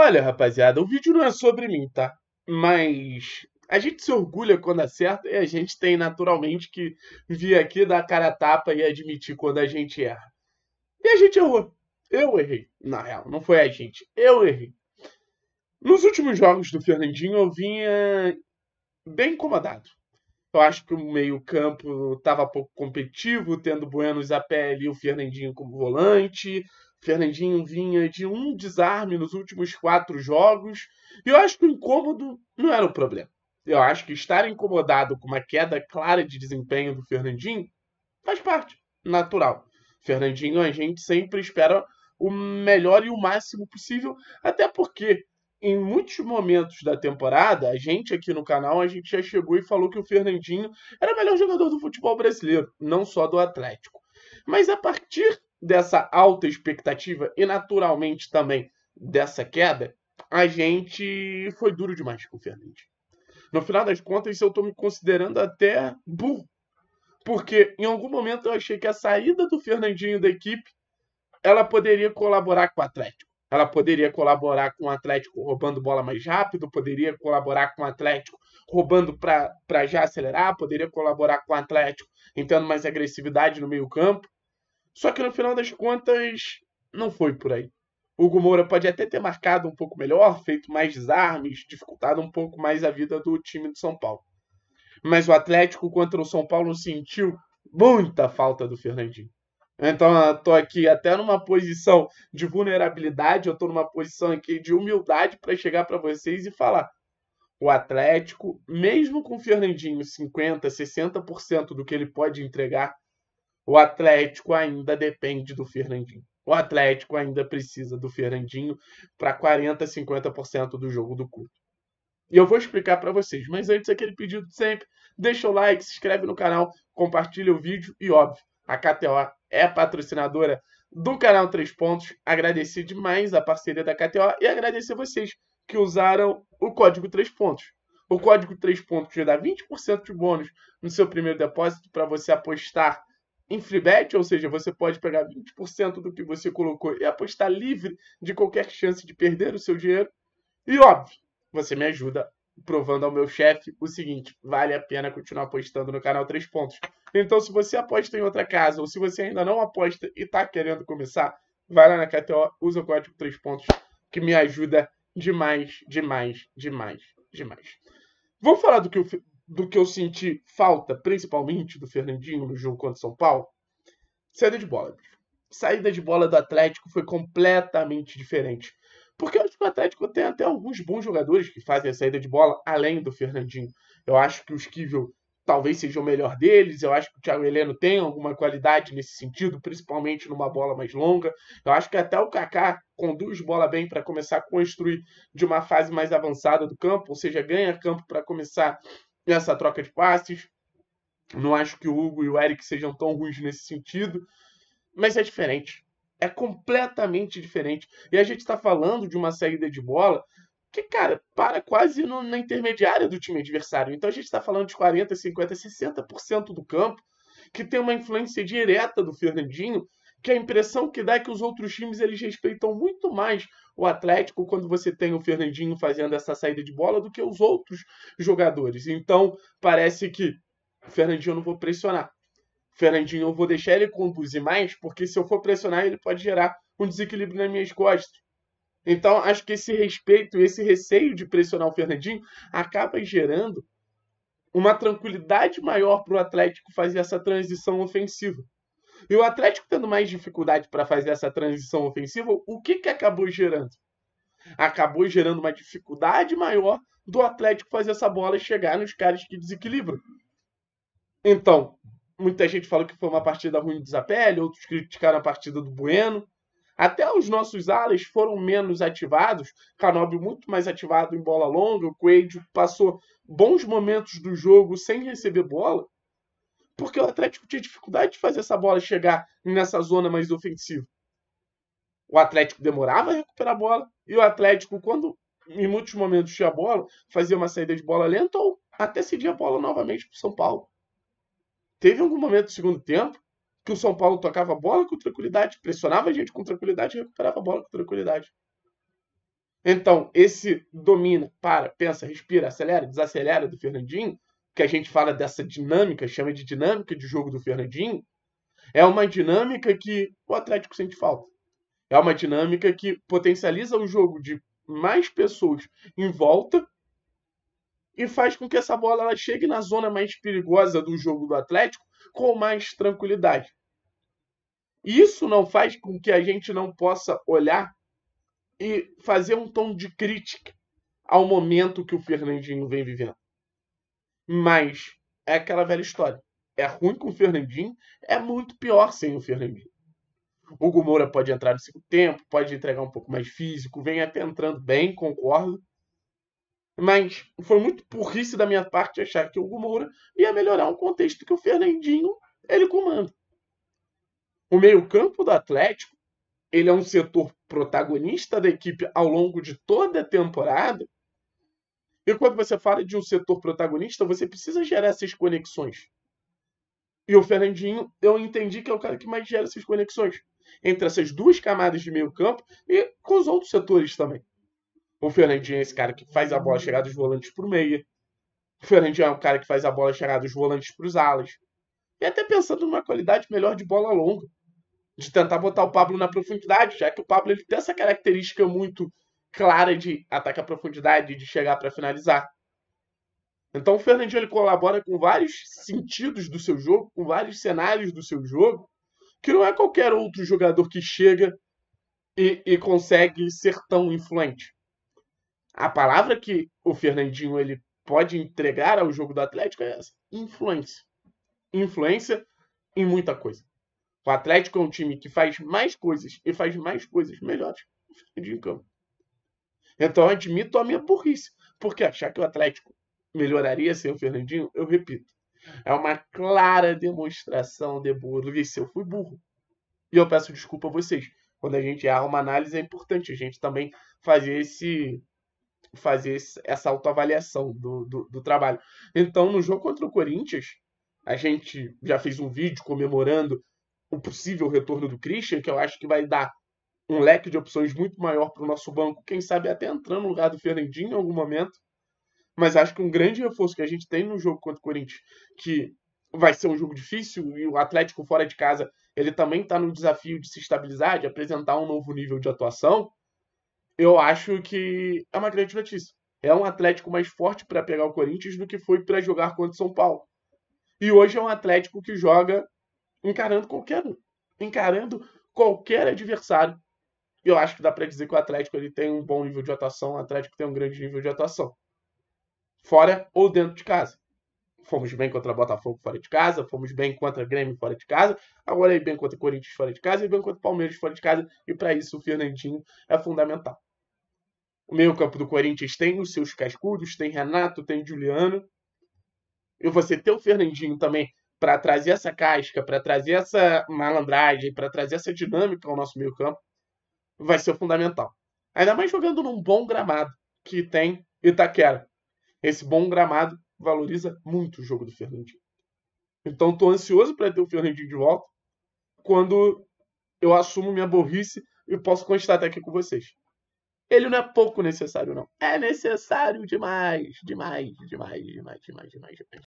Olha, rapaziada, o vídeo não é sobre mim, tá? Mas a gente se orgulha quando acerta e a gente tem naturalmente que vir aqui dar a cara a tapa e admitir quando a gente erra. E a gente errou. Eu errei. Na real, não foi a gente. Eu errei. Nos últimos jogos do Fernandinho eu vinha bem incomodado. Eu acho que o meio-campo estava pouco competitivo, tendo Buenos a pé e o Fernandinho como volante. Fernandinho vinha de um desarme nos últimos quatro jogos. E eu acho que o incômodo não era o problema. Eu acho que estar incomodado com uma queda clara de desempenho do Fernandinho faz parte, natural. Fernandinho, a gente sempre espera o melhor e o máximo possível, até porque em muitos momentos da temporada, a gente aqui no canal, a gente já chegou e falou que o Fernandinho era o melhor jogador do futebol brasileiro, não só do Atlético. Mas a partir dessa alta expectativa e naturalmente também dessa queda, a gente foi duro demais com o Fernandes. No final das contas, eu estou me considerando até burro. Porque em algum momento eu achei que a saída do Fernandinho da equipe ela poderia colaborar com o Atlético. Ela poderia colaborar com o Atlético roubando bola mais rápido, poderia colaborar com o Atlético roubando para já acelerar, poderia colaborar com o Atlético entrando mais agressividade no meio-campo. Só que no final das contas, não foi por aí. O Moura pode até ter marcado um pouco melhor, feito mais desarmes, dificultado um pouco mais a vida do time do São Paulo. Mas o Atlético contra o São Paulo sentiu muita falta do Fernandinho. Então eu tô aqui até numa posição de vulnerabilidade, eu tô numa posição aqui de humildade para chegar para vocês e falar. O Atlético, mesmo com o Fernandinho 50, 60% do que ele pode entregar, o Atlético ainda depende do Fernandinho. O Atlético ainda precisa do Fernandinho para 40%, 50% do jogo do clube. E eu vou explicar para vocês, mas antes aquele pedido de sempre, deixa o like, se inscreve no canal, compartilha o vídeo e óbvio, a KTO é patrocinadora do canal Três Pontos. Agradecer demais a parceria da KTO e agradecer vocês que usaram o código Três Pontos. O código Três Pontos já dá 20% de bônus no seu primeiro depósito para você apostar em free bet, ou seja, você pode pegar 20% do que você colocou e apostar livre de qualquer chance de perder o seu dinheiro. E óbvio, você me ajuda provando ao meu chefe o seguinte: vale a pena continuar apostando no canal 3 pontos. Então, se você aposta em outra casa ou se você ainda não aposta e está querendo começar, vai lá na KTO, usa o código 3 pontos que me ajuda demais, demais, demais, demais. Vamos falar do que o do que eu senti falta, principalmente do Fernandinho no jogo contra São Paulo? Saída de bola. Saída de bola do Atlético foi completamente diferente. Porque eu acho que o Atlético tem até alguns bons jogadores que fazem a saída de bola além do Fernandinho. Eu acho que o Esquivel talvez seja o melhor deles. Eu acho que o Thiago Heleno tem alguma qualidade nesse sentido, principalmente numa bola mais longa. Eu acho que até o Kaká conduz bola bem para começar a construir de uma fase mais avançada do campo, ou seja, ganha campo para começar nessa troca de passes. Não acho que o Hugo e o Eric sejam tão ruins nesse sentido, mas é diferente. É completamente diferente. E a gente está falando de uma saída de bola que, cara, para quase no, na intermediária do time adversário. Então a gente está falando de 40%, 50%, 60% do campo, que tem uma influência direta do Fernandinho, que a impressão que dá é que os outros times eles respeitam muito mais o Atlético quando você tem o Fernandinho fazendo essa saída de bola do que os outros jogadores. Então, parece que Fernandinho eu não vou pressionar. Fernandinho eu vou deixar ele conduzir mais, porque se eu for pressionar, ele pode gerar um desequilíbrio nas minhas costas. Então, acho que esse respeito, esse receio de pressionar o Fernandinho acaba gerando uma tranquilidade maior para o Atlético fazer essa transição ofensiva. E o Atlético tendo mais dificuldade para fazer essa transição ofensiva, o que, que acabou gerando? Acabou gerando uma dificuldade maior do Atlético fazer essa bola chegar nos caras que desequilibram. Então, muita gente falou que foi uma partida ruim do Zapelli, outros criticaram a partida do Bueno. Até os nossos alas foram menos ativados, Canobio muito mais ativado em bola longa, o Coelho passou bons momentos do jogo sem receber bola porque o Atlético tinha dificuldade de fazer essa bola chegar nessa zona mais ofensiva. O Atlético demorava a recuperar a bola e o Atlético, quando em muitos momentos tinha a bola, fazia uma saída de bola lenta ou até cedia a bola novamente para o São Paulo. Teve algum momento do segundo tempo que o São Paulo tocava a bola com tranquilidade, pressionava a gente com tranquilidade e recuperava a bola com tranquilidade. Então, esse domina, para, pensa, respira, acelera, desacelera do Fernandinho que a gente fala dessa dinâmica, chama de dinâmica de jogo do Fernandinho, é uma dinâmica que o Atlético sente falta. É uma dinâmica que potencializa o jogo de mais pessoas em volta e faz com que essa bola ela chegue na zona mais perigosa do jogo do Atlético com mais tranquilidade. Isso não faz com que a gente não possa olhar e fazer um tom de crítica ao momento que o Fernandinho vem vivendo. Mas é aquela velha história. É ruim com o Fernandinho, é muito pior sem o Fernandinho. O Moura pode entrar no segundo tempo, pode entregar um pouco mais físico, vem até entrando bem, concordo. Mas foi muito burrice da minha parte achar que o Moura ia melhorar um contexto que o Fernandinho ele comanda. O meio-campo do Atlético, ele é um setor protagonista da equipe ao longo de toda a temporada e quando você fala de um setor protagonista, você precisa gerar essas conexões. E o Fernandinho, eu entendi que é o cara que mais gera essas conexões entre essas duas camadas de meio campo e com os outros setores também. O Fernandinho é esse cara que faz a bola chegar dos volantes para o meia. O Fernandinho é o cara que faz a bola chegar dos volantes para os alas. E até pensando numa qualidade melhor de bola longa. De tentar botar o Pablo na profundidade, já que o Pablo ele tem essa característica muito clara de ataque à profundidade, de chegar para finalizar. Então o Fernandinho ele colabora com vários sentidos do seu jogo, com vários cenários do seu jogo, que não é qualquer outro jogador que chega e, e consegue ser tão influente. A palavra que o Fernandinho ele pode entregar ao jogo do Atlético é essa, influência. Influência em muita coisa. O Atlético é um time que faz mais coisas e faz mais coisas melhores de campo. Então eu admito a minha burrice, porque achar que o Atlético melhoraria sem o Fernandinho, eu repito, é uma clara demonstração de burrice. Eu fui burro. E eu peço desculpa a vocês. Quando a gente erra uma análise, é importante a gente também fazer esse fazer essa autoavaliação do, do, do trabalho. Então, no jogo contra o Corinthians, a gente já fez um vídeo comemorando o possível retorno do Christian, que eu acho que vai dar um leque de opções muito maior para o nosso banco, quem sabe até entrando no lugar do Fernandinho em algum momento. Mas acho que um grande reforço que a gente tem no jogo contra o Corinthians, que vai ser um jogo difícil, e o Atlético fora de casa, ele também está no desafio de se estabilizar, de apresentar um novo nível de atuação. Eu acho que é uma grande notícia. É um Atlético mais forte para pegar o Corinthians do que foi para jogar contra o São Paulo. E hoje é um Atlético que joga encarando qualquer encarando qualquer adversário e eu acho que dá para dizer que o Atlético ele tem um bom nível de atuação, o Atlético tem um grande nível de atuação. Fora ou dentro de casa. Fomos bem contra Botafogo fora de casa, fomos bem contra Grêmio fora de casa, agora aí é bem contra Corinthians fora de casa e bem contra Palmeiras fora de casa, e para isso o Fernandinho é fundamental. O meio-campo do Corinthians tem os seus cascudos, tem Renato, tem Juliano. E você ter o Fernandinho também para trazer essa casca, para trazer essa malandragem, para trazer essa dinâmica ao nosso meio-campo, vai ser fundamental. Ainda mais jogando num bom gramado que tem Itaquera. Esse bom gramado valoriza muito o jogo do Fernandinho. Então estou ansioso para ter o Fernandinho de volta quando eu assumo minha burrice e posso constatar aqui com vocês. Ele não é pouco necessário, não. É necessário demais, demais, demais, demais, demais, demais. demais.